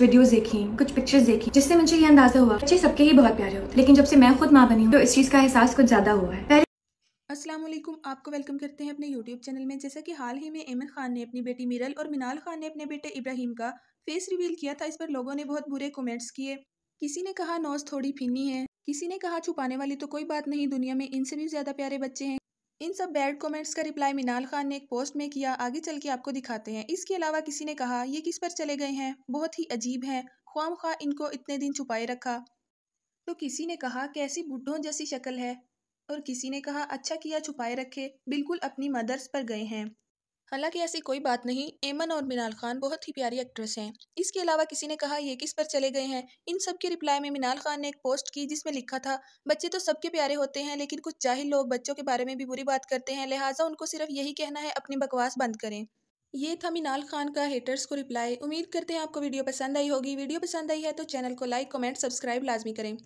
videos देखी कुछ pictures देखी जिससे मुझे ये अंदाजा हुआ बच्चे सबके ही बहुत प्यारे होते लेकिन जब से मैं खुद माँ बनी हूँ तो इस चीज़ का एहसास कुछ ज़्यादा हुआ है असलम आपको वेलकम करते हैं अपने यूट्यूब चैनल में जैसा कि हाल ही में एमन खान ने अपनी बेटी मिरल और मिनाल खान ने अपने बेटे इब्राहिम का फेस रिवील किया था इस पर लोगों ने बहुत बुरे कमेंट्स किए किसी ने कहा नोज थोड़ी फिनी है किसी ने कहा छुपाने वाली तो कोई बात नहीं दुनिया में इनसे भी ज़्यादा प्यारे बच्चे हैं इन सब बैड कमेंट्स का रिप्लाई मिनाल खान ने एक पोस्ट में किया आगे चल के आपको दिखाते हैं इसके अलावा किसी ने कहा ये किस पर चले गए हैं बहुत ही अजीब हैं ख्वाम खा इनको इतने दिन छुपाए रखा तो किसी ने कहा कैसी बुढ़ों जैसी शक्ल है और किसी ने कहा अच्छा किया छुपाए रखे बिल्कुल अपनी मदर्स पर गए हैं हालांकि ऐसी कोई बात नहीं एमन और मिनाल खान बहुत ही प्यारी एक्ट्रेस हैं इसके अलावा किसी ने कहा ये किस पर चले गए हैं इन सब की रिप्लाई में मिनाल खान ने एक पोस्ट की जिसमें लिखा था बच्चे तो सबके प्यारे होते हैं लेकिन कुछ जाहिल लोग बच्चों के बारे में भी बुरी बात करते हैं लिहाजा उनको सिर्फ यही कहना है अपनी बकवास बंद करें ये था मिनाल खान का हेटर्स को रिप्लाई उम्मीद करते हैं आपको वीडियो पसंद आई होगी वीडियो पसंद आई है तो चैनल को लाइक कमेंट सब्सक्राइब लाजमी करें